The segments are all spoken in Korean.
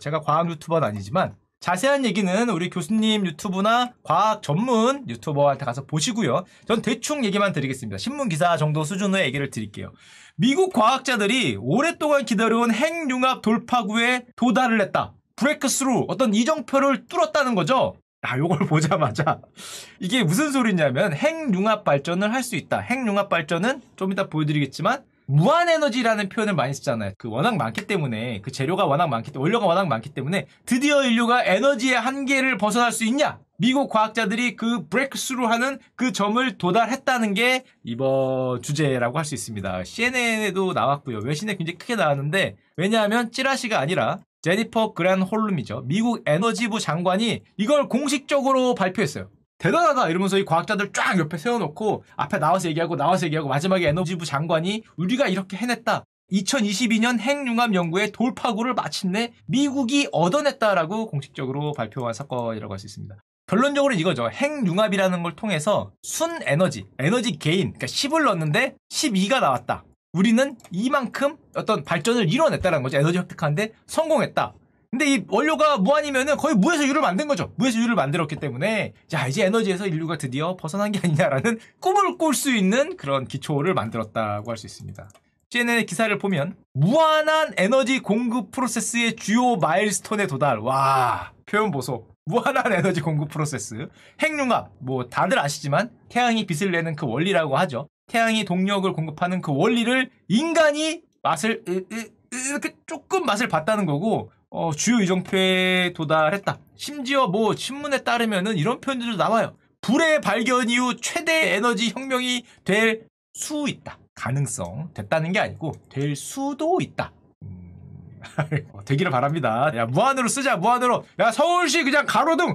제가 과학 유튜버는 아니지만 자세한 얘기는 우리 교수님 유튜브나 과학 전문 유튜버한테 가서 보시고요. 전 대충 얘기만 드리겠습니다. 신문 기사 정도 수준의 얘기를 드릴게요. 미국 과학자들이 오랫동안 기다려온 핵융합 돌파구에 도달을 했다. 브레이크스루 어떤 이정표를 뚫었다는 거죠. 아, 요걸 보자마자 이게 무슨 소리냐면 핵융합 발전을 할 수 있다. 핵융합 발전은 좀 이따 보여드리겠지만 무한 에너지라는 표현을 많이 쓰잖아요. 그 워낙 많기 때문에 그 재료가 워낙 많기 때문에 원료가 워낙 많기 때문에 드디어 인류가 에너지의 한계를 벗어날 수 있냐? 미국 과학자들이 그 브레이크스루하는 그 점을 도달했다는 게 이번 주제라고 할 수 있습니다. CNN에도 나왔고요. 외신에 굉장히 크게 나왔는데 왜냐하면 찌라시가 아니라 제니퍼 그랜 홀룸이죠. 미국 에너지부 장관이 이걸 공식적으로 발표했어요. 대단하다 이러면서 이 과학자들 쫙 옆에 세워놓고 앞에 나와서 얘기하고 나와서 얘기하고 마지막에 에너지부 장관이 우리가 이렇게 해냈다. 2022년 핵융합 연구의 돌파구를 마침내 미국이 얻어냈다라고 공식적으로 발표한 사건이라고 할 수 있습니다. 결론적으로 이거죠. 핵융합이라는 걸 통해서 순 에너지, 에너지 개인, 그러니까 10을 넣었는데 12가 나왔다. 우리는 이만큼 어떤 발전을 이뤄냈다는 거죠. 에너지 획득하는데 성공했다. 근데 이 원료가 무한이면은 거의 무에서 유를 만든 거죠. 무에서 유를 만들었기 때문에 자 이제 에너지에서 인류가 드디어 벗어난 게 아니냐라는 꿈을 꿀 수 있는 그런 기초를 만들었다고 할 수 있습니다. CNN의 기사를 보면 무한한 에너지 공급 프로세스의 주요 마일스톤에 도달. 와 표현 보소. 무한한 에너지 공급 프로세스. 핵융합. 뭐 다들 아시지만 태양이 빛을 내는 그 원리라고 하죠. 태양이 동력을 공급하는 그 원리를 인간이 맛을 으, 으, 이렇게 조금 맛을 봤다는 거고 어, 주요 이정표에 도달했다. 심지어 뭐 신문에 따르면은 이런 표현들도 나와요. 불의 발견 이후 최대 에너지 혁명이 될 수 있다. 가능성 됐다는 게 아니고 될 수도 있다. 어, 되기를 바랍니다. 야 무한으로 쓰자 무한으로. 야 서울시 그냥 가로등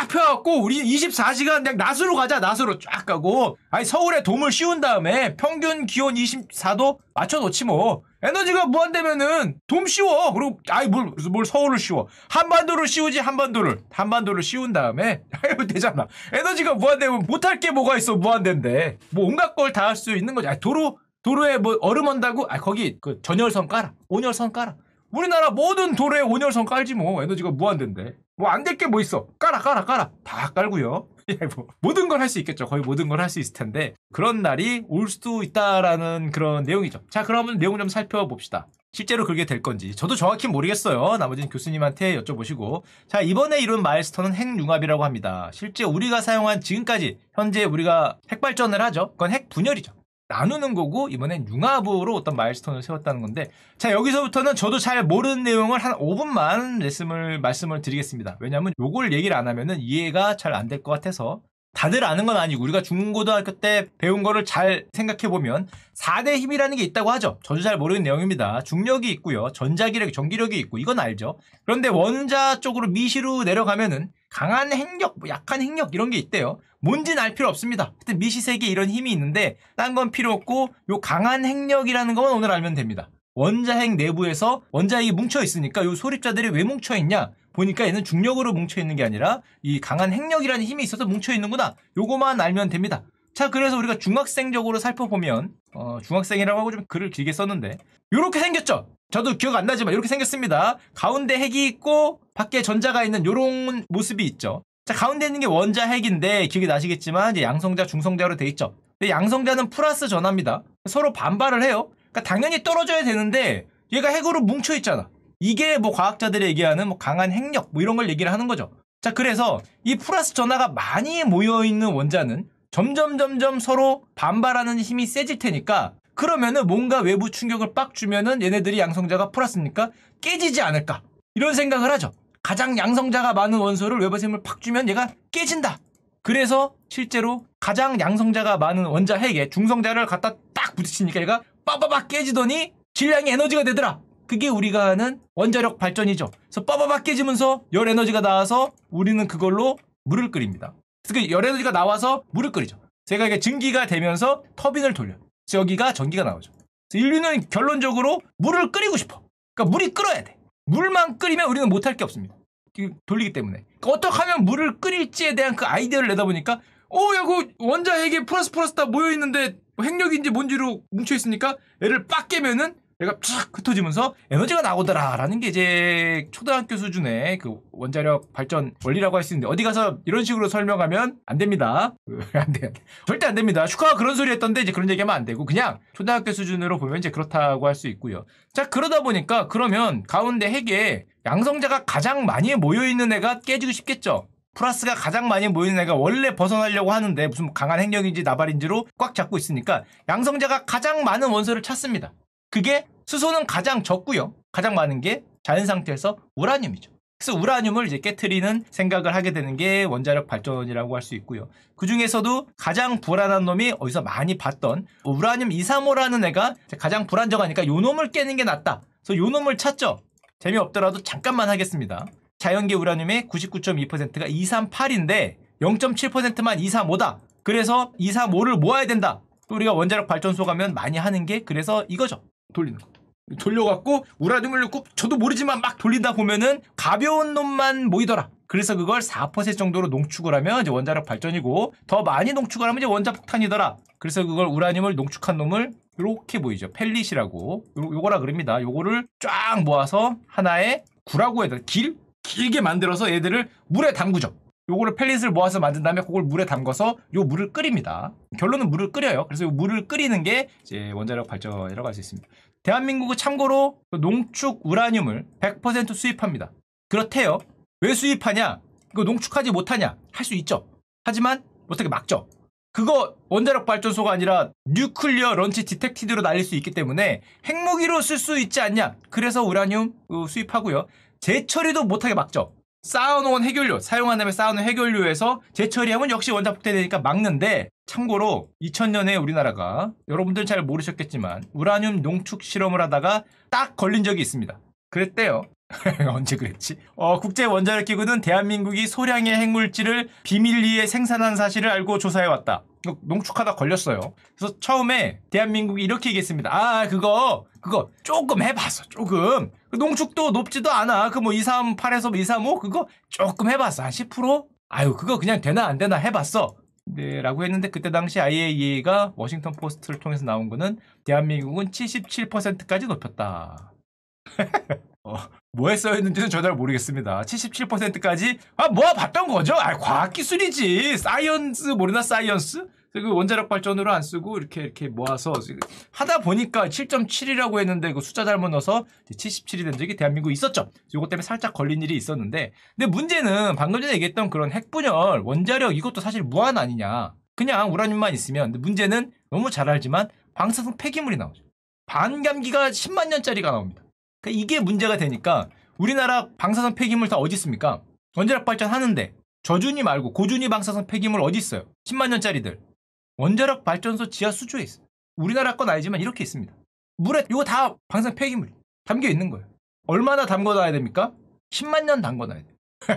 쫙 펴갖고 우리 24시간 그냥 낮으로 가자 낮으로 쫙 가고. 아니 서울에 돔을 씌운 다음에 평균 기온 24도 맞춰놓지 뭐. 에너지가 무한되면은 돔 씌워. 그리고 아이 뭘, 뭘 서울을 씌워. 한반도를 씌우지 한반도를. 한반도를 씌운 다음에 하여유 되잖아. 에너지가 무한되면 못할 게 뭐가 있어 무한된데. 뭐 온갖 걸 다 할 수 있는 거지. 아니, 도로 도로에 뭐 얼음 온다고? 아 거기 그 전열선 깔아. 온열선 깔아. 우리나라 모든 도로에 온열선 깔지 뭐 에너지가 무한대인데 뭐 안 될게뭐 뭐 있어 깔아 깔아 깔아 다 깔고요 예, 뭐 모든 걸 할 수 있겠죠 거의 모든 걸 할 수 있을 텐데 그런 날이 올 수도 있다라는 그런 내용이죠 자 그러면 내용 좀 살펴봅시다 실제로 그렇게 될 건지 저도 정확히 모르겠어요. 나머지는 교수님한테 여쭤보시고 자 이번에 이룬 마일스톤은 핵융합이라고 합니다. 실제 우리가 사용한 지금까지 현재 우리가 핵발전을 하죠. 그건 핵 분열이죠. 나누는 거고 이번엔 융합으로 어떤 마일스톤을 세웠다는 건데 자 여기서부터는 저도 잘 모르는 내용을 한 5분만 말씀을 말씀을 드리겠습니다. 왜냐하면 요걸 얘기를 안 하면은 이해가 잘 안 될 것 같아서 다들 아는 건 아니고 우리가 중고등학교 때 배운 거를 잘 생각해 보면 4대 힘이라는 게 있다고 하죠. 저도 잘 모르는 내용입니다. 중력이 있고요. 전자기력, 전기력이 있고 이건 알죠. 그런데 원자 쪽으로 미시로 내려가면은 강한 행력, 뭐 약한 행력 이런 게 있대요. 뭔진 알 필요 없습니다. 하여튼 미시세계 이런 힘이 있는데 딴 건 필요 없고 요 강한 행력이라는 건 오늘 알면 됩니다. 원자핵 내부에서 원자핵이 뭉쳐 있으니까 요 소립자들이 왜 뭉쳐 있냐? 보니까 얘는 중력으로 뭉쳐 있는 게 아니라 이 강한 핵력이라는 힘이 있어서 뭉쳐 있는구나. 요거만 알면 됩니다. 자, 그래서 우리가 중학생적으로 살펴보면 어, 중학생이라고 하고 좀 글을 길게 썼는데 요렇게 생겼죠. 저도 기억 안 나지만 이렇게 생겼습니다. 가운데 핵이 있고 밖에 전자가 있는 요런 모습이 있죠. 자 가운데 있는 게 원자 핵인데 기억이 나시겠지만 이제 양성자 중성자로 돼 있죠. 근데 양성자는 플러스 전화입니다. 서로 반발을 해요. 그러니까 당연히 떨어져야 되는데 얘가 핵으로 뭉쳐 있잖아. 이게 뭐 과학자들이 얘기하는 뭐 강한 핵력 뭐 이런 걸 얘기를 하는 거죠. 자 그래서 이 플러스 전화가 많이 모여 있는 원자는 점점 점점 서로 반발하는 힘이 세질 테니까 그러면은 뭔가 외부 충격을 빡 주면은 얘네들이 양성자가 풀었으니까 깨지지 않을까 이런 생각을 하죠. 가장 양성자가 많은 원소를 외부 힘을 팍 주면 얘가 깨진다. 그래서 실제로 가장 양성자가 많은 원자 핵에 중성자를 갖다 딱 부딪히니까 얘가 빠바박 깨지더니 질량이 에너지가 되더라. 그게 우리가 하는 원자력 발전이죠. 그래서 빠바박 깨지면서 열 에너지가 나와서 우리는 그걸로 물을 끓입니다. 그열 에너지가 나와서 물을 끓이죠. 제가 이게 증기가 되면서 터빈을 돌려요. 여기가 전기가 나오죠. 인류는 결론적으로 물을 끓이고 싶어. 그러니까 물이 끓어야 돼. 물만 끓이면 우리는 못할 게 없습니다. 돌리기 때문에. 그러니까 어떻게 하면 물을 끓일지에 대한 그 아이디어를 내다보니까 어, 야, 그 원자핵에 플러스 플러스 다 모여있는데 뭐 핵력인지 뭔지로 뭉쳐있으니까 얘를 빡 깨면은 얘가 쫙 흩어지면서 에너지가 나오더라라는 게 이제 초등학교 수준의 그 원자력 발전 원리라고 할 수 있는데 어디 가서 이런 식으로 설명하면 안 됩니다. 그, 안 돼. 절대 안 됩니다. 슈카가 그런 소리 했던데 이제 그런 얘기하면 안 되고 그냥 초등학교 수준으로 보면 이제 그렇다고 할 수 있고요. 자, 그러다 보니까 그러면 가운데 핵에 양성자가 가장 많이 모여있는 애가 깨지고 싶겠죠. 플러스가 가장 많이 모이는 애가 원래 벗어나려고 하는데 무슨 강한 행력인지 나발인지로 꽉 잡고 있으니까 양성자가 가장 많은 원소를 찾습니다. 그게 수소는 가장 적고요. 가장 많은 게 자연 상태에서 우라늄이죠. 그래서 우라늄을 이제 깨트리는 생각을 하게 되는 게 원자력 발전이라고 할 수 있고요. 그 중에서도 가장 불안한 놈이 어디서 많이 봤던 뭐 우라늄 235라는 애가 가장 불안정하니까 요 놈을 깨는 게 낫다. 그래서 요 놈을 찾죠. 재미없더라도 잠깐만 하겠습니다. 자연계 우라늄의 99.2%가 238인데 0.7%만 235다. 그래서 235를 모아야 된다. 우리가 원자력 발전소 가면 많이 하는 게 그래서 이거죠. 돌리는 거. 돌려갖고 우라늄을 넣고 저도 모르지만 막 돌리다 보면은 가벼운 놈만 모이더라. 그래서 그걸 4% 정도로 농축을 하면 이제 원자력 발전이고 더 많이 농축을 하면 이제 원자폭탄이더라. 그래서 그걸 우라늄을 농축한 놈을 이렇게 보이죠. 펠릿이라고 요, 요거라 그럽니다. 요거를 쫙 모아서 하나의 구라고 해야 되 길? 길게 만들어서 얘들을 물에 담그죠. 요거를 펠릿을 모아서 만든 다음에 그걸 물에 담가서 요 물을 끓입니다. 결론은 물을 끓여요. 그래서 요 물을 끓이는 게 이제 원자력 발전이라고 할 수 있습니다. 대한민국은 참고로 농축 우라늄을 100% 수입합니다. 그렇대요. 왜 수입하냐? 이거 농축하지 못하냐? 할 수 있죠. 하지만 어떻게 막죠? 그거 원자력 발전소가 아니라 뉴클리어 런치 디텍티드로 날릴 수 있기 때문에 핵무기로 쓸 수 있지 않냐? 그래서 우라늄 어, 수입하고요. 재처리도 못하게 막죠. 쌓아놓은 해결료, 사용한 다음에 쌓아놓은 해결료에서 재처리하면 역시 원자폭탄이니까 막는데 참고로 2000년에 우리나라가 여러분들 잘 모르셨겠지만 우라늄 농축 실험을 하다가 딱 걸린 적이 있습니다. 그랬대요. 언제 그랬지? 어, 국제 원자력 기구는 대한민국이 소량의 핵물질을 비밀리에 생산한 사실을 알고 조사해 왔다. 농축하다 어, 걸렸어요. 그래서 처음에 대한민국이 이렇게 얘기했습니다. 아 그거 그거 조금 해봤어 조금 그 농축도 높지도 않아 그 뭐 238에서 235 그거 조금 해봤어 한10% 아유 그거 그냥 되나 안 되나 해봤어 네, 라고 했는데 그때 당시 IAEA가 워싱턴 포스트를 통해서 나온 거는 대한민국은 77%까지 높였다. 어, 뭐에 써있는지는 전잘 모르겠습니다. 77%까지 아 모아봤던 거죠. 아 과학기술이지. 사이언스 모르나 사이언스? 그 원자력 발전으로 안 쓰고 이렇게 이렇게 모아서 하다 보니까 7.7이라고 했는데 그 숫자 잘못 넣어서 77이 된 적이 대한민국 있었죠. 요것 때문에 살짝 걸린 일이 있었는데 근데 문제는 방금 전에 얘기했던 그런 핵분열 원자력 이것도 사실 무한 아니냐. 그냥 우라늄만 있으면 문제는 너무 잘 알지만 방사성 폐기물이 나오죠. 반감기가 10만 년짜리가 나옵니다. 그러니까 이게 문제가 되니까 우리나라 방사선 폐기물 다 어디 있습니까? 원자력 발전하는데 저준이 말고 고준이 방사선 폐기물 어디 있어요? 10만 년짜리들. 원자력 발전소 지하 수조에 있어요. 우리나라 건 알지만 이렇게 있습니다. 물에 이거 다 방사선 폐기물 담겨 있는 거예요. 얼마나 담궈놔야 됩니까? 10만 년 담궈놔야 돼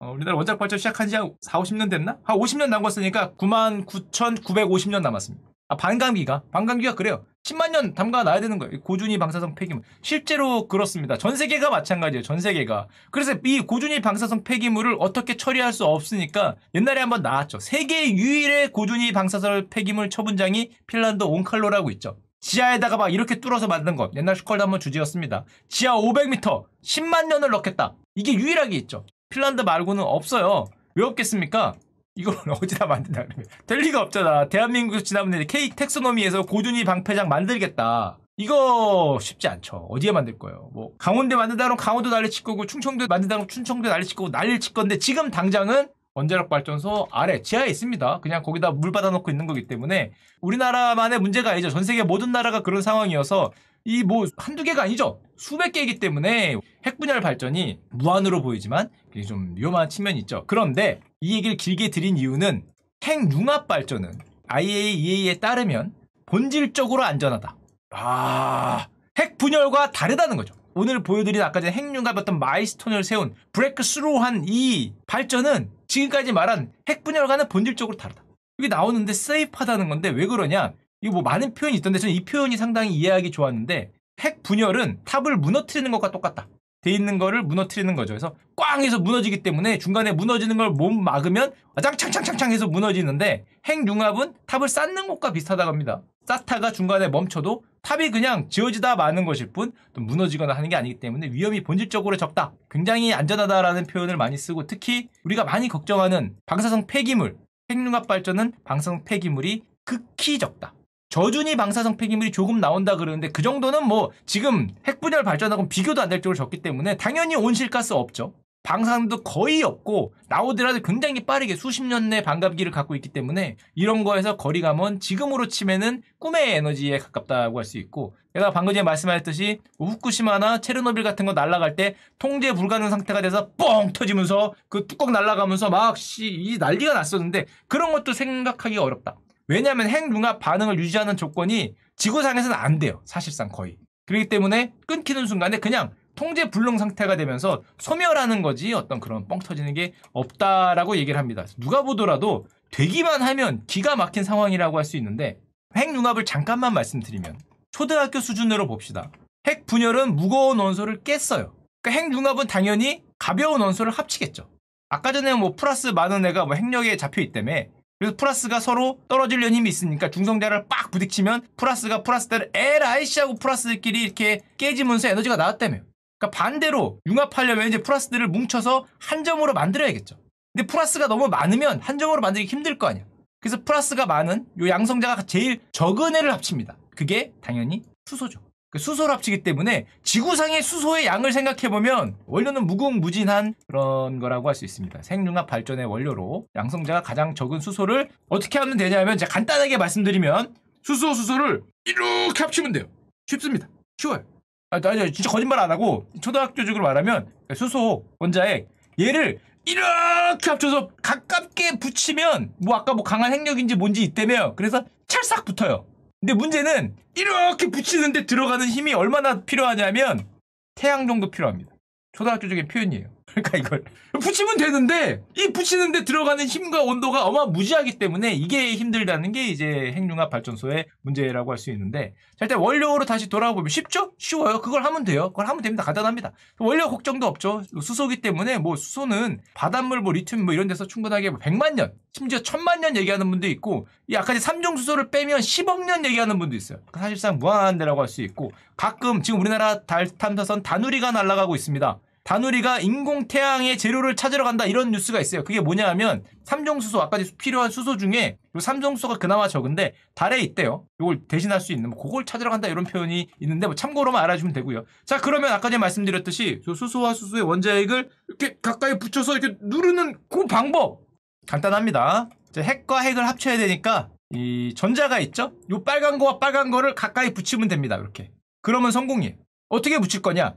어, 우리나라 원자력 발전 시작한 지 한 4, 50년 됐나? 한 50년 담았으니까 99,950년 남았습니다. 아 반감기가 반감기가 그래요. 10만 년 담가 놔야 되는 거예요. 고준위 방사성 폐기물. 실제로 그렇습니다. 전 세계가 마찬가지예요. 전 세계가. 그래서 이 고준위 방사성 폐기물을 어떻게 처리할 수 없으니까 옛날에 한번 나왔죠. 세계 유일의 고준위 방사성 폐기물 처분장이 핀란드 온칼로라고 있죠. 지하에다가 막 이렇게 뚫어서 만든 거. 옛날 슈컬도 한번 주제였습니다. 지하 500m 10만 년을 넣겠다. 이게 유일하게 있죠. 핀란드 말고는 없어요. 왜 없겠습니까? 이걸 어디다 만든다 그러면 될 리가 없잖아. 대한민국 지나번에 K 텍스노미에서 고준희 방패장 만들겠다. 이거 쉽지 않죠. 어디에 만들 거예요? 뭐강원도 만든다면 강원도 난리 칠 거고 충청도 만든다면 충청도 난리 칠 거고 난리 칠 건데 지금 당장은 원자력 발전소 아래 지하에 있습니다. 그냥 거기다 물 받아놓고 있는 거기 때문에 우리나라만의 문제가 아니죠. 전 세계 모든 나라가 그런 상황이어서 이뭐 한두 개가 아니죠. 수백 개이기 때문에 핵 분열 발전이 무한으로 보이지만 좀 위험한 측면이 있죠. 그런데 이 얘기를 길게 드린 이유는 핵 융합 발전은 IAEA에 따르면 본질적으로 안전하다. 아, 핵 분열과 다르다는 거죠. 오늘 보여드린 아까 전에 핵융합 어떤 마이스톤을 세운 브레이크스루한 이 발전은 지금까지 말한 핵 분열과는 본질적으로 다르다. 이게 나오는데 세이프하다는 건데 왜 그러냐? 이거 뭐 많은 표현이 있던데 저는 이 표현이 상당히 이해하기 좋았는데 핵 분열은 탑을 무너뜨리는 것과 똑같다. 돼 있는 거를 무너뜨리는 거죠. 그래서 꽝 해서 무너지기 때문에 중간에 무너지는 걸 못 막으면 짱창창창창 해서 무너지는데 핵융합은 탑을 쌓는 것과 비슷하다고 합니다. 쌓다가 중간에 멈춰도 탑이 그냥 지어지다 마는 것일 뿐 또 무너지거나 하는 게 아니기 때문에 위험이 본질적으로 적다. 굉장히 안전하다라는 표현을 많이 쓰고 특히 우리가 많이 걱정하는 방사성 폐기물, 핵융합 발전은 방사성 폐기물이 극히 적다. 저준이 방사성 폐기물이 조금 나온다 그러는데 그 정도는 뭐 지금 핵분열 발전하고 비교도 안될 정도로 적기 때문에 당연히 온실가스 없죠. 방사능도 거의 없고 나오더라도 굉장히 빠르게 수십 년 내반갑기를 갖고 있기 때문에 이런 거에서 거리감은 지금으로 치면은 꿈의 에너지에 가깝다고 할 수 있고 내가 방금 전에 말씀하셨듯이 후쿠시마나 체르노빌 같은 거 날아갈 때 통제 불가능 상태가 돼서 뻥 터지면서 그 뚜껑 날아가면서 막씨 난리가 났었는데 그런 것도 생각하기 어렵다. 왜냐하면 핵융합 반응을 유지하는 조건이 지구상에서는 안 돼요. 사실상 거의. 그렇기 때문에 끊기는 순간에 그냥 통제 불능 상태가 되면서 소멸하는 거지 어떤 그런 뻥 터지는 게 없다라고 얘기를 합니다. 누가 보더라도 되기만 하면 기가 막힌 상황이라고 할 수 있는데 핵융합을 잠깐만 말씀드리면 초등학교 수준으로 봅시다. 핵 분열은 무거운 원소를 깼어요. 그러니까 핵융합은 당연히 가벼운 원소를 합치겠죠. 아까 전에 뭐 플러스 많은 애가 뭐 핵력에 잡혀 있다며 그리고 플러스가 서로 떨어질려는 힘이 있으니까 중성자를빡 부딪히면 플러스가 플러스대를 l i c 하고 플러스끼리 이렇게 깨지면서 에너지가 나왔다며. 그러니까 반대로 융합하려면 이제 플러스들을 뭉쳐서 한 점으로 만들어야겠죠. 근데 플러스가 너무 많으면 한 점으로 만들기 힘들 거 아니야. 그래서 플러스가 많은 요 양성자가 제일 적은 애를 합칩니다. 그게 당연히 투소죠. 그 수소를 합치기 때문에 지구상의 수소의 양을 생각해보면 원료는 무궁무진한 그런 거라고 할 수 있습니다. 생융합 발전의 원료로 양성자가 가장 적은 수소를 어떻게 하면 되냐면 제가 간단하게 말씀드리면 수소 수소를 이렇게 합치면 돼요. 쉽습니다. 쉬워요. 아, 아니, 진짜 거짓말 안 하고 초등학교적으로 말하면 수소 원자액 얘를 이렇게 합쳐서 가깝게 붙이면 뭐 아까 뭐 강한 핵력인지 뭔지 있다며 그래서 찰싹 붙어요. 근데 문제는 이렇게 붙이는데 들어가는 힘이 얼마나 필요하냐면 태양 정도 필요합니다. 초등학교적인 표현이에요. 할까 그러니까 이걸 붙이면 되는데 이 붙이는데 들어가는 힘과 온도가 어마무지하기 때문에 이게 힘들다는 게 이제 핵융합 발전소의 문제라고 할 수 있는데 자 일단 원료로 다시 돌아보면 쉽죠? 쉬워요. 그걸 하면 돼요. 그걸 하면 됩니다. 간단합니다. 원료 걱정도 없죠. 수소기 때문에 뭐 수소는 바닷물 뭐 리튬 뭐 이런 데서 충분하게 100만 뭐 년 심지어 1000만 년 얘기하는 분도 있고 이 아까 삼종 수소를 빼면 10억 년 얘기하는 분도 있어요. 사실상 무한대라고 할 수 있고 가끔 지금 우리나라 달 탐사선 다누리가 날아가고 있습니다. 다누리가 인공 태양의 재료를 찾으러 간다 이런 뉴스가 있어요. 그게 뭐냐 하면 삼종수소 아까 필요한 수소 중에 요 삼정수소가 그나마 적은데 달에 있대요. 이걸 대신할 수 있는 뭐 그걸 찾으러 간다 이런 표현이 있는데 뭐 참고로만 알아주면 되고요. 자 그러면 아까 전에 말씀드렸듯이 수소와 수소의 원자핵을 이렇게 가까이 붙여서 이렇게 누르는 그 방법 간단합니다. 핵과 핵을 합쳐야 되니까 이 전자가 있죠? 이 빨간 거와 빨간 거를 가까이 붙이면 됩니다. 이렇게 그러면 성공이에요. 어떻게 붙일 거냐?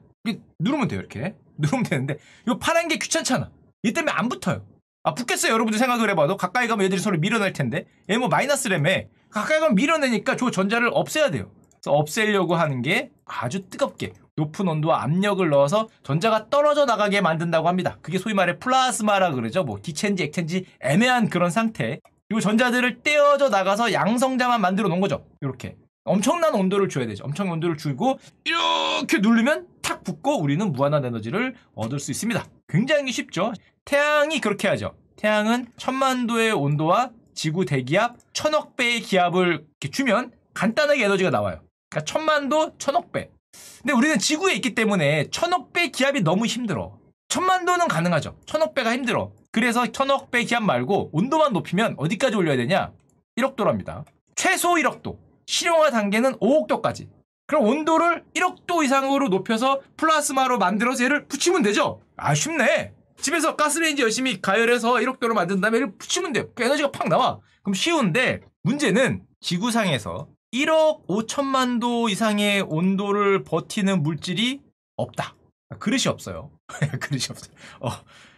누르면 돼요 이렇게 누르면 되는데 이거 파란 게 귀찮잖아. 이 때문에 안 붙어요. 아 붙겠어요 여러분들 생각을 해봐도 가까이 가면 얘들이 서로 밀어낼 텐데 얘 뭐 마이너스램에 가까이 가면 밀어내니까 저 전자를 없애야 돼요. 그래서 없애려고 하는 게 아주 뜨겁게 높은 온도와 압력을 넣어서 전자가 떨어져 나가게 만든다고 합니다. 그게 소위 말해 플라스마라 그러죠. 뭐 디첸지 액첸지 애매한 그런 상태. 이 전자들을 떼어져 나가서 양성자만 만들어 놓은 거죠. 이렇게 엄청난 온도를 줘야 되죠. 엄청난 온도를 주고 이렇게 누르면 탁 붙고 우리는 무한한 에너지를 얻을 수 있습니다. 굉장히 쉽죠. 태양이 그렇게 하죠. 태양은 천만도의 온도와 지구 대기압 천억 배의 기압을 이렇게 주면 간단하게 에너지가 나와요. 그러니까 천만도 천억 배. 근데 우리는 지구에 있기 때문에 천억 배 기압이 너무 힘들어. 천만도는 가능하죠. 천억 배가 힘들어. 그래서 천억 배 기압 말고 온도만 높이면 어디까지 올려야 되냐? 1억도랍니다. 최소 1억도. 실용화 단계는 5억도까지. 그럼 온도를 1억도 이상으로 높여서 플라스마로 만들어서 얘를 붙이면 되죠? 아쉽네. 집에서 가스레인지 열심히 가열해서 1억도로 만든 다음에 얘를 붙이면 돼요. 그 에너지가 팍 나와. 그럼 쉬운데 문제는 지구상에서 1억 5천만 도 이상의 온도를 버티는 물질이 없다. 아, 그릇이 없어요. 그릇이 없어요. 어.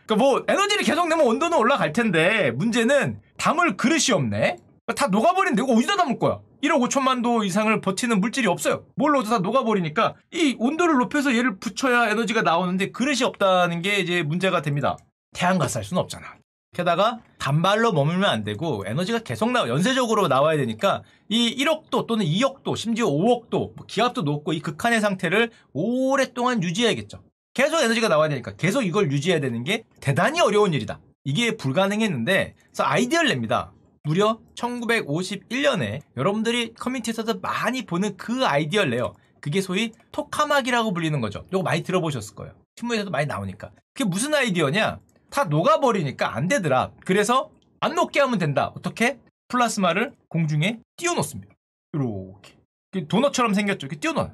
그러니까 뭐 에너지를 계속 내면 온도는 올라갈 텐데 문제는 담을 그릇이 없네. 그러니까 다 녹아버린 데고 어디다 담을 거야? 1억 5천만도 이상을 버티는 물질이 없어요. 뭘얻어다 녹아버리니까 이 온도를 높여서 얘를 붙여야 에너지가 나오는데 그릇이 없다는 게 이제 문제가 됩니다. 태양가스 할 수는 없잖아. 게다가 단발로 머물면 안 되고 에너지가 계속 나와 연쇄적으로 나와야 되니까 이 1억도 또는 2억도 심지어 5억도 뭐 기압도 높고 이 극한의 상태를 오랫동안 유지해야겠죠. 계속 에너지가 나와야 되니까 계속 이걸 유지해야 되는 게 대단히 어려운 일이다. 이게 불가능했는데 그래서 아이디어를 냅니다. 무려 1951년에 여러분들이 커뮤니티에서도 많이 보는 그 아이디어래요. 그게 소위 토카막이라고 불리는 거죠. 이거 많이 들어보셨을 거예요. 신문에서도 많이 나오니까. 그게 무슨 아이디어냐? 다 녹아버리니까 안 되더라. 그래서 안 녹게 하면 된다. 어떻게? 플라스마를 공중에 띄워놓습니다. 이렇게. 그 도넛처럼 생겼죠. 이렇게 띄워놔요.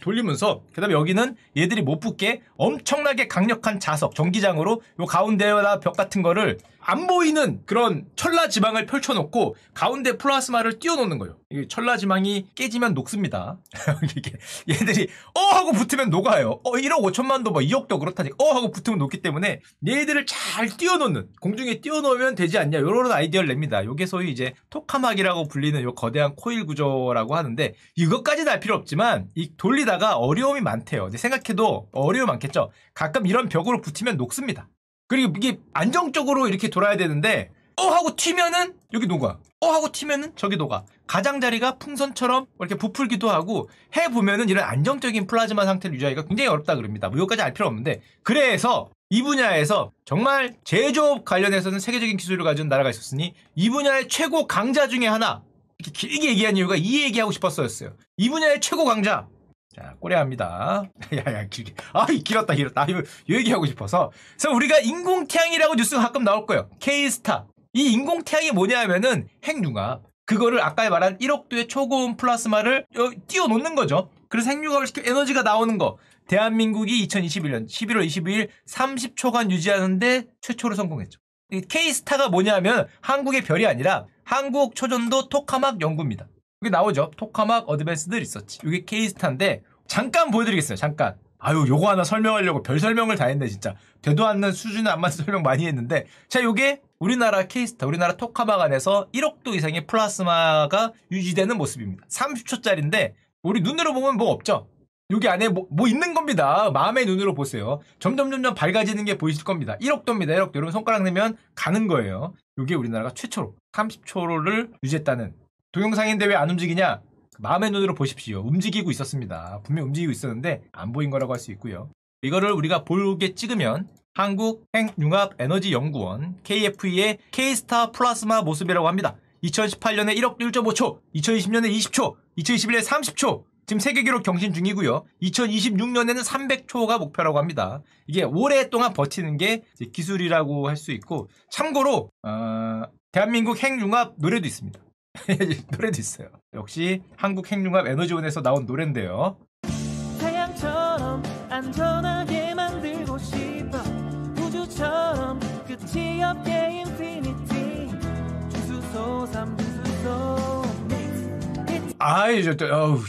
돌리면서 그다음에 여기는 얘들이 못 붙게 엄청나게 강력한 자석 전기장으로 요 가운데에다 벽 같은 거를 안 보이는 그런 철라 지방을 펼쳐놓고 가운데 플라스마를 띄워놓는 거예요. 이 천라 지방이 깨지면 녹습니다. 이게 얘들이 어 하고 붙으면 녹아요. 어 1억 5천만도 뭐 2억도 그렇다니어 하고 붙으면 녹기 때문에 얘들을 잘 띄워놓는 공중에 띄워놓으면 되지 않냐 이런 아이디어를 냅니다. 이게 소위 이제 토카막이라고 불리는 요 거대한 코일 구조라고 하는데 이것까지는 알 필요 없지만 이 돌리다가 어려움이 많대요. 생각해도 어려움 많겠죠. 가끔 이런 벽으로 붙이면 녹습니다. 그리고 이게 안정적으로 이렇게 돌아야 되는데 어 하고 튀면은 여기 녹아. 어 하고 튀면은 저기 녹아. 가장자리가 풍선처럼 이렇게 부풀기도 하고 해 보면은 이런 안정적인 플라즈마 상태를 유지하기가 굉장히 어렵다 그럽니다. 뭐 여기까지 알 필요 없는데 그래서 이 분야에서 정말 제조업 관련해서는 세계적인 기술을 가진 나라가 있었으니 이 분야의 최고 강자 중에 하나 이렇게 길게 얘기한 이유가 이 얘기하고 싶었어요. 이 분야의 최고 강자 자, 꼬레합니다 야야 길게. 아, 길었다 길었다. 이거 얘기하고 싶어서. 그래서 우리가 인공태양이라고 뉴스가 가끔 나올 거예요. K스타. 이 인공태양이 뭐냐면은 핵융합. 그거를 아까 말한 1억도의 초고온 플라스마를 띄워놓는 거죠. 그래서 핵융합을 시켜 에너지가 나오는 거. 대한민국이 2021년 11월 22일 30초간 유지하는데 최초로 성공했죠. 이 K스타가 뭐냐면 한국의 별이 아니라 한국 초전도 토카막 연구입니다. 이게 나오죠. 토카막 어드밴스드 있었지. 이게 K스타인데 잠깐 보여드리겠어요. 잠깐. 아유, 요거 하나 설명하려고 별 설명을 다 했네, 진짜. 되도 않는 수준에 안 맞는 설명 많이 했는데. 자, 요게 우리나라 케이스타, 우리나라 토카박 안에서 1억도 이상의 플라스마가 유지되는 모습입니다. 30초짜리인데, 우리 눈으로 보면 뭐 없죠? 여기 안에 뭐, 뭐, 있는 겁니다. 마음의 눈으로 보세요. 점점 점점 밝아지는 게 보이실 겁니다. 1억도입니다. 1억도. 여러분 손가락 내면 가는 거예요. 요게 우리나라가 최초로 30초를 유지했다는 동영상인데 왜 안 움직이냐? 마음의 눈으로 보십시오. 움직이고 있었습니다. 분명 움직이고 있었는데 안 보인 거라고 할 수 있고요. 이거를 우리가 볼게 찍으면 한국핵융합에너지연구원 KFE의 K-스타 플라스마 모습이라고 합니다. 2018년에 1억 1.5초, 2020년에 20초, 2021년에 30초, 지금 세계 기록 경신 중이고요. 2026년에는 300초가 목표라고 합니다. 이게 오랫동안 버티는 게 기술이라고 할 수 있고 참고로 어, 대한민국 핵융합 노래도 있습니다. 노래도 있어요. 역시 한국핵융합 에너지원에서 나온 노래인데요. 태양처럼 안전하게 만들고 싶어 우주처럼 끝이 없게 인피니티 주소삼주소 아이 저, 저 어우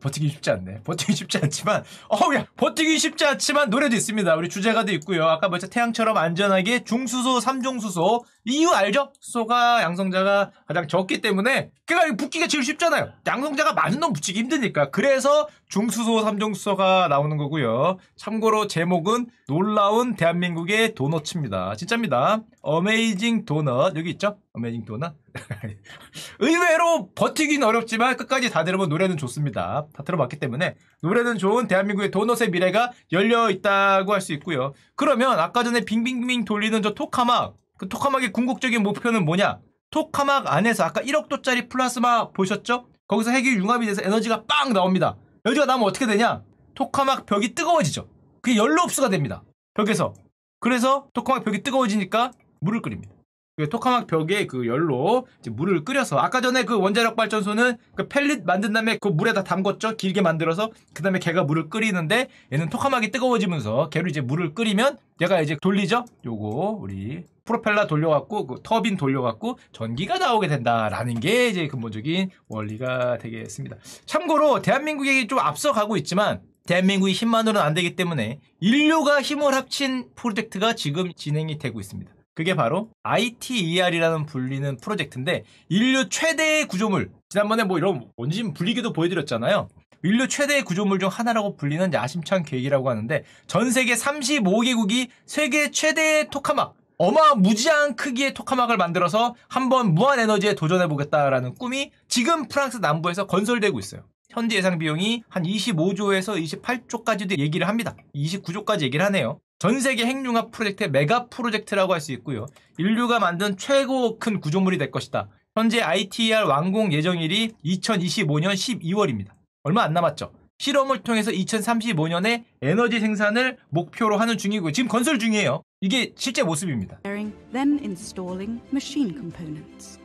버티기 쉽지 않네. 버티기 쉽지 않지만, 어우야! 버티기 쉽지 않지만 노래도 있습니다. 우리 주제가도 있고요. 아까 뭐죠 태양처럼 안전하게 중수소, 삼중수소. 이유 알죠? 소가 양성자가 가장 적기 때문에, 그니까 붙기가 제일 쉽잖아요. 양성자가 많은 놈 붙이기 힘드니까. 그래서 중수소 3종 수소가 나오는 거고요. 참고로 제목은 놀라운 대한민국의 도넛입니다. 진짜입니다. 어메이징 도넛 여기 있죠? 어메이징 도넛 의외로 버티긴 어렵지만 끝까지 다 들으면 노래는 좋습니다. 다 들어봤기 때문에 노래는 좋은 대한민국의 도넛의 미래가 열려 있다고 할 수 있고요. 그러면 아까 전에 빙빙빙 돌리는 저 토카막 그 토카막의 궁극적인 목표는 뭐냐? 토카막 안에서 아까 1억도짜리 플라스마 보셨죠? 거기서 핵이 융합이 돼서 에너지가 빵 나옵니다. 여지가 나면 어떻게 되냐? 토카막 벽이 뜨거워지죠. 그게 열로 흡수가 됩니다. 벽에서. 그래서 토카막 벽이 뜨거워지니까 물을 끓입니다. 그 토카막 벽에 그 열로 물을 끓여서 아까 전에 그 원자력 발전소는 그 펠릿 만든 다음에 그 물에다 담궜죠 길게 만들어서 그 다음에 걔가 물을 끓이는데 얘는 토카막이 뜨거워지면서 걔를 이제 물을 끓이면 얘가 이제 돌리죠 요거 우리 프로펠러 돌려갖고 그 터빈 돌려갖고 전기가 나오게 된다라는 게 이제 근본적인 원리가 되겠습니다. 참고로 대한민국이 좀 앞서가고 있지만 대한민국이 힘만으로는 안 되기 때문에 인류가 힘을 합친 프로젝트가 지금 진행이 되고 있습니다. 그게 바로 ITER이라는 불리는 프로젝트인데 인류 최대의 구조물 지난번에 뭐 이런 원진 불리기도 보여드렸잖아요. 인류 최대의 구조물 중 하나라고 불리는 야심찬 계획이라고 하는데 전 세계 35개국이 세계 최대의 토카막 어마무지한 크기의 토카막을 만들어서 한번 무한 에너지에 도전해보겠다라는 꿈이 지금 프랑스 남부에서 건설되고 있어요. 현재 예상 비용이 한 25조에서 28조까지도 얘기를 합니다. 29조까지 얘기를 하네요. 전 세계 핵융합 프로젝트의 메가 프로젝트라고 할 수 있고요. 인류가 만든 최고 큰 구조물이 될 것이다. 현재 ITER 완공 예정일이 2025년 12월입니다. 얼마 안 남았죠. 실험을 통해서 2035년에 에너지 생산을 목표로 하는 중이고요. 지금 건설 중이에요. 이게 실제 모습입니다. Then installing machine components.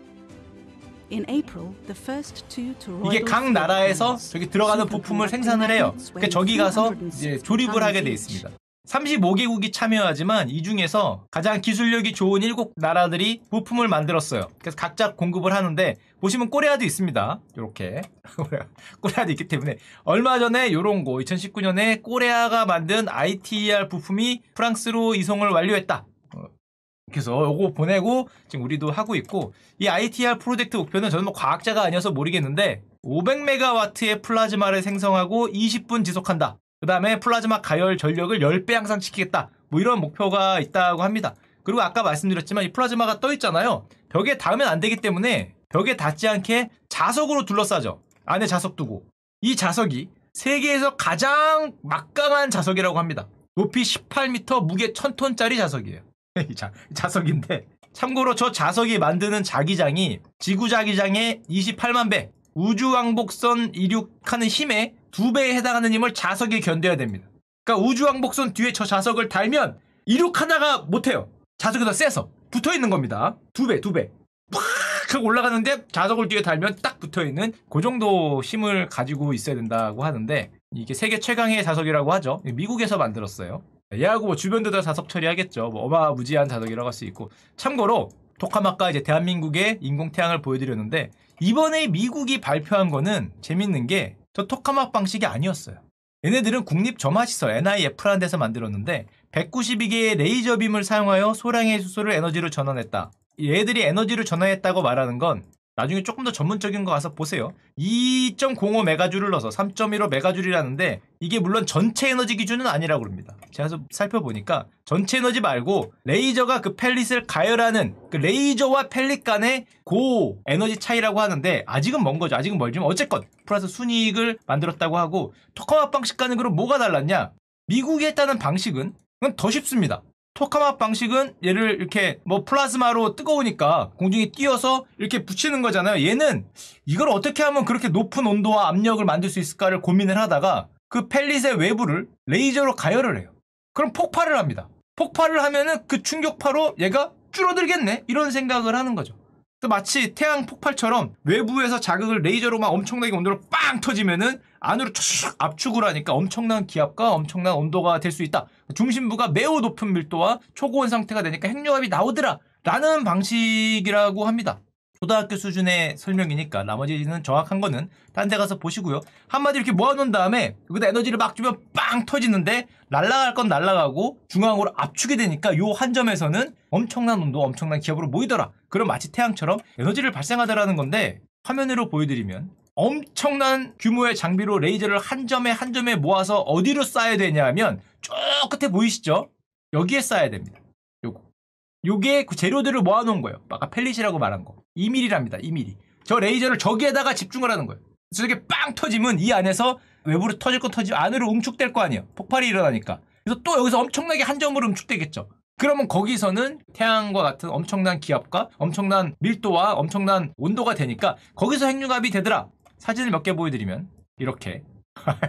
In April, the first two 이게 각 나라에서 저기 들어가는 부품을 생산을 해요. 그러니까 저기 가서 이제 조립을 하게 돼 있습니다. 35개국이 참여하지만 이 중에서 가장 기술력이 좋은 7나라들이 부품을 만들었어요. 그래서 각자 공급을 하는데 보시면 꼬레아도 있습니다. 이렇게 꼬레아도 있기 때문에 얼마 전에 요런거 2019년에 꼬레아가 만든 ITER 부품이 프랑스로 이송을 완료했다. 어. 그래서 요거 보내고 지금 우리도 하고 있고 이 ITR 프로젝트 목표는 저는 뭐 과학자가 아니어서 모르겠는데 500메가와트의 플라즈마를 생성하고 20분 지속한다. 그 다음에 플라즈마 가열 전력을 10배 향상시키겠다. 뭐 이런 목표가 있다고 합니다. 그리고 아까 말씀드렸지만 이 플라즈마가 떠 있잖아요. 벽에 닿으면 안 되기 때문에 벽에 닿지 않게 자석으로 둘러싸죠. 안에 자석 두고. 이 자석이 세계에서 가장 막강한 자석이라고 합니다. 높이 18m, 무게 1000톤짜리 자석이에요. 자, 자석인데. 참고로 저 자석이 만드는 자기장이 지구 자기장의 28만 배, 우주왕복선 이륙하는 힘의 두 배에 해당하는 힘을 자석이 견뎌야 됩니다. 그러니까 우주왕복선 뒤에 저 자석을 달면 이륙 하나가 못해요. 자석이 더 세서 붙어 있는 겁니다. 두 배, 두 배. 팍 하고 올라가는데 자석을 뒤에 달면 딱 붙어 있는 그 정도 힘을 가지고 있어야 된다고 하는데 이게 세계 최강의 자석이라고 하죠. 미국에서 만들었어요. 얘하고 뭐 주변도 다 자석 처리하겠죠. 뭐 어마무지한 자석이라고 할 수 있고. 참고로 독함 아까 이제 대한민국의 인공태양을 보여드렸는데 이번에 미국이 발표한 거는 재밌는 게저 토카막 방식이 아니었어요. 얘네들은 국립 점화시설 NIF라는 데서 만들었는데 192개의 레이저빔을 사용하여 소량의 수소를 에너지로 전환했다. 얘들이 에너지를 전환했다고 말하는 건 나중에 조금 더 전문적인 거 가서 보세요. 2.05 메가줄을 넣어서 3.15 메가줄이라는데 이게 물론 전체 에너지 기준은 아니라고 합니다. 제가 살펴보니까 전체 에너지 말고 레이저가 그 펠릿을 가열하는 그 레이저와 펠릿 간의 고 에너지 차이라고 하는데 아직은 먼 거죠. 아직은 멀지만 어쨌건 플러스 순이익을 만들었다고 하고 토커와 방식 가는 그럼 뭐가 달랐냐? 미국이 했다는 방식은 더 쉽습니다. 토카막 방식은 얘를 이렇게 뭐 플라즈마로 뜨거우니까 공중에 띄어서 이렇게 붙이는 거잖아요. 얘는 이걸 어떻게 하면 그렇게 높은 온도와 압력을 만들 수 있을까를 고민을 하다가 그 펠릿의 외부를 레이저로 가열을 해요. 그럼 폭발을 합니다. 폭발을 하면은 그 충격파로 얘가 줄어들겠네? 이런 생각을 하는 거죠. 또 마치 태양 폭발처럼 외부에서 자극을 레이저로만 엄청나게 온도를 빵 터지면은 안으로 촥 압축을 하니까 엄청난 기압과 엄청난 온도가 될 수 있다. 중심부가 매우 높은 밀도와 초고온 상태가 되니까 핵융합이 나오더라. 라는 방식이라고 합니다. 고등학교 수준의 설명이니까 나머지는 정확한 거는 딴 데 가서 보시고요. 한마디 이렇게 모아놓은 다음에 여기다 에너지를 막 주면 빵 터지는데 날라갈 건 날라가고 중앙으로 압축이 되니까 요 한 점에서는 엄청난 온도, 엄청난 기압으로 모이더라. 그럼 마치 태양처럼 에너지를 발생하더라는 건데 화면으로 보여드리면 엄청난 규모의 장비로 레이저를 한 점에 한 점에 모아서 어디로 쏴야 되냐면 쭉 끝에 보이시죠? 여기에 쏴야 됩니다. 요거. 요게 그 재료들을 모아놓은 거예요. 아까 펠릿이라고 말한 거. 2mm랍니다. 2mm. 저 레이저를 저기에다가 집중을 하는 거예요. 저게 빵 터지면 이 안에서 외부로 터질 거 터지면 안으로 응축될 거 아니에요. 폭발이 일어나니까. 그래서 또 여기서 엄청나게 한 점으로 응축되겠죠. 그러면 거기서는 태양과 같은 엄청난 기압과 엄청난 밀도와 엄청난 온도가 되니까 거기서 핵융합이 되더라. 사진을 몇 개 보여드리면 이렇게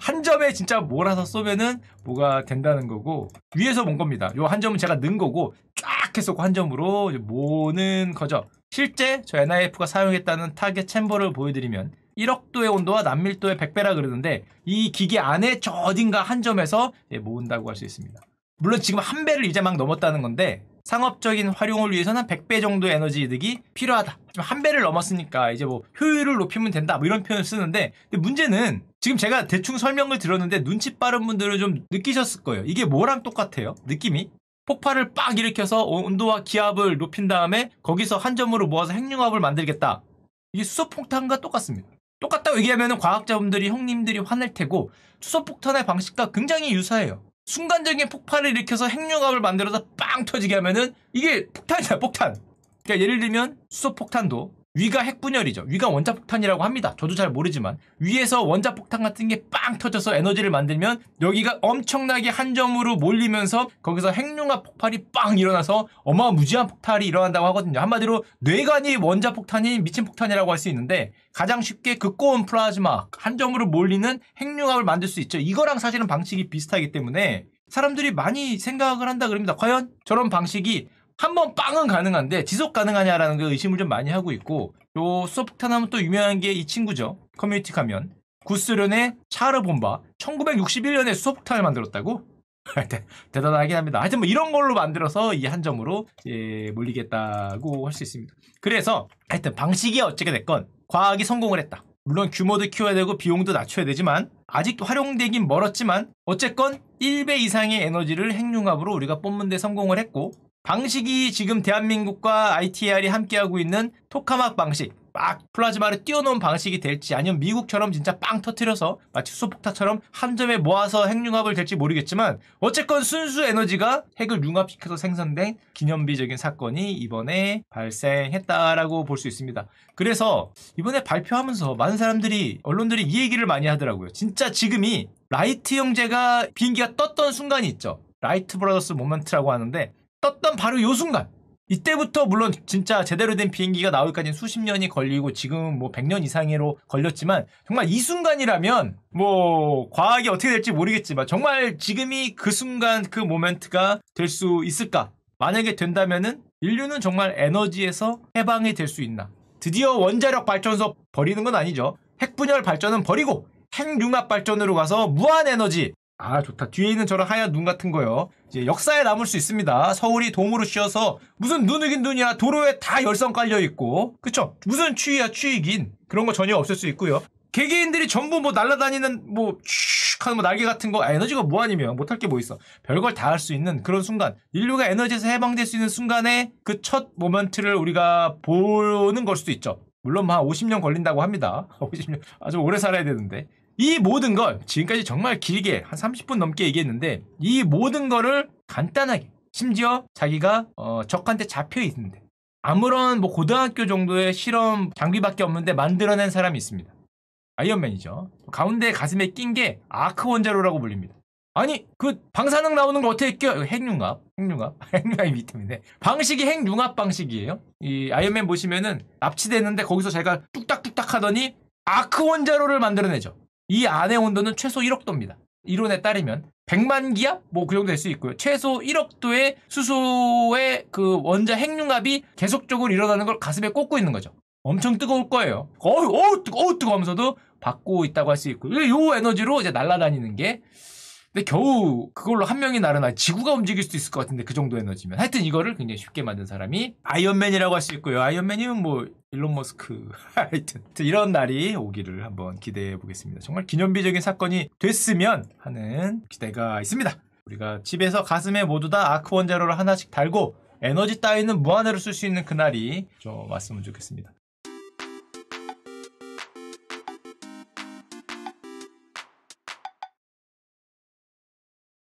한 점에 진짜 몰아서 쏘면은 뭐가 된다는 거고 위에서 본 겁니다. 요 한 점은 제가 넣은 거고 쫙 해서 그 한 점으로 모는 거죠. 실제 저 NIF가 사용했다는 타겟 챔버를 보여드리면 1억도의 온도와 난밀도의 100배라 그러는데 이 기계 안에 저 어딘가 한 점에서 예, 모은다고 할 수 있습니다. 물론 지금 한 배를 이제 막 넘었다는 건데 상업적인 활용을 위해서는 한 100배 정도의 에너지 이득이 필요하다. 지만한 배를 넘었으니까 이제 뭐 효율을 높이면 된다. 뭐 이런 표현을 쓰는데 문제는 지금 제가 대충 설명을 들었는데 눈치 빠른 분들은 좀 느끼셨을 거예요. 이게 뭐랑 똑같아요? 느낌이? 폭발을 빡 일으켜서 온도와 기압을 높인 다음에 거기서 한 점으로 모아서 핵융합을 만들겠다. 이게 수소폭탄과 똑같습니다. 똑같다고 얘기하면 과학자분들이 형님들이 화낼 테고 수소폭탄의 방식과 굉장히 유사해요. 순간적인 폭발을 일으켜서 핵융합을 만들어서 빵 터지게 하면은 이게 폭탄이야 폭탄. 그러니까 예를 들면 수소폭탄도 위가 핵분열이죠. 위가 원자폭탄이라고 합니다. 저도 잘 모르지만 위에서 원자폭탄 같은 게 빵 터져서 에너지를 만들면 여기가 엄청나게 한 점으로 몰리면서 거기서 핵융합 폭발이 빵 일어나서 어마무지한 폭발이 일어난다고 하거든요. 한마디로 뇌관이 원자폭탄이 미친 폭탄이라고 할 수 있는데 가장 쉽게 극고온 그 플라즈마 한 점으로 몰리는 핵융합을 만들 수 있죠. 이거랑 사실은 방식이 비슷하기 때문에 사람들이 많이 생각을 한다 그럽니다. 과연 저런 방식이 한번 빵은 가능한데 지속 가능하냐라는 그 의심을 좀 많이 하고 있고 요 수소폭탄 하면 또 유명한 게 이 친구죠. 커뮤니티 가면 구스련의 차르 본바 1961년에 수소폭탄을 만들었다고? 아, 대단하긴 합니다. 하여튼 뭐 이런 걸로 만들어서 이 한 점으로 예, 물리겠다고 할 수 있습니다. 그래서 하여튼 방식이 어찌게 됐건 과학이 성공을 했다. 물론 규모도 키워야 되고 비용도 낮춰야 되지만 아직도 활용되긴 멀었지만 어쨌건 1배 이상의 에너지를 핵융합으로 우리가 뽑는 데 성공을 했고 방식이 지금 대한민국과 ITR이 함께하고 있는 토카막 방식 막 플라즈마를 띄워놓은 방식이 될지 아니면 미국처럼 진짜 빵 터트려서 마치 수폭탄처럼 한 점에 모아서 핵융합을 될지 모르겠지만 어쨌건 순수 에너지가 핵을 융합시켜서 생성된 기념비적인 사건이 이번에 발생했다라고 볼 수 있습니다. 그래서 이번에 발표하면서 많은 사람들이 언론들이 이 얘기를 많이 하더라고요. 진짜 지금이 라이트 형제가 비행기가 떴던 순간이 있죠. 라이트 브라더스 모먼트라고 하는데 떴던 바로 요 순간 이때부터 물론 진짜 제대로 된 비행기가 나올까지 수십 년이 걸리고 지금 뭐 100년 이상으로 걸렸지만 정말 이 순간이라면 뭐 과학이 어떻게 될지 모르겠지만 정말 지금이 그 순간 그 모멘트가 될 수 있을까? 만약에 된다면은 인류는 정말 에너지에서 해방이 될 수 있나? 드디어 원자력 발전소 버리는 건 아니죠. 핵분열 발전은 버리고 핵융합 발전으로 가서 무한 에너지 아 좋다 뒤에 있는 저런 하얀 눈 같은 거요 이제 역사에 남을 수 있습니다 서울이 동으로 쉬어서 무슨 눈이긴 눈이야 도로에 다 열성 깔려있고 그쵸 무슨 추위야 추위긴 그런 거 전혀 없을 수 있고요 개개인들이 전부 뭐 날아다니는 뭐슉 하는 뭐 날개 같은 거 아, 에너지가 뭐 아니면 못할 게 뭐 있어 별걸 다 할 수 있는 그런 순간 인류가 에너지에서 해방될 수 있는 순간에 그 첫 모멘트를 우리가 보는 걸 수도 있죠 물론 막 뭐 50년 걸린다고 합니다. 50년 아주 오래 살아야 되는데 이 모든 걸 지금까지 정말 길게 한 30분 넘게 얘기했는데 이 모든 거를 간단하게 심지어 자기가 어, 적한테 잡혀 있는데 아무런 뭐 고등학교 정도의 실험 장비밖에 없는데 만들어낸 사람이 있습니다. 아이언맨이죠. 가운데 가슴에 낀 게 아크 원자로라고 불립니다. 아니 그 방사능 나오는 거 어떻게 껴? 핵융합, 핵융합, 핵융합이 비트인데 방식이 핵융합 방식이에요. 이 아이언맨 보시면은 납치되는데 거기서 제가 뚝딱뚝딱 하더니 아크 원자로를 만들어내죠. 이 안의 온도는 최소 1억도입니다. 이론에 따르면 100만 기압 뭐 그 정도 될 수 있고요. 최소 1억도의 수소의 그 원자 핵융합이 계속적으로 일어나는 걸 가슴에 꽂고 있는 거죠. 엄청 뜨거울 거예요. 어우 어우 뜨거 어우 뜨거하면서도 받고 있다고 할 수 있고 요 에너지로 이제 날아다니는 게 근데 겨우 그걸로 한 명이 날아나 지구가 움직일 수도 있을 것 같은데 그 정도 에너지면 하여튼 이거를 굉장히 쉽게 만든 사람이 아이언맨이라고 할 수 있고요. 아이언맨이면 뭐 일론 머스크 하여튼 이런 날이 오기를 한번 기대해 보겠습니다. 정말 기념비적인 사건이 됐으면 하는 기대가 있습니다. 우리가 집에서 가슴에 모두 다 아크 원자료를 하나씩 달고 에너지 따위는 무한으로 쓸 수 있는 그날이 좀 왔으면 좋겠습니다.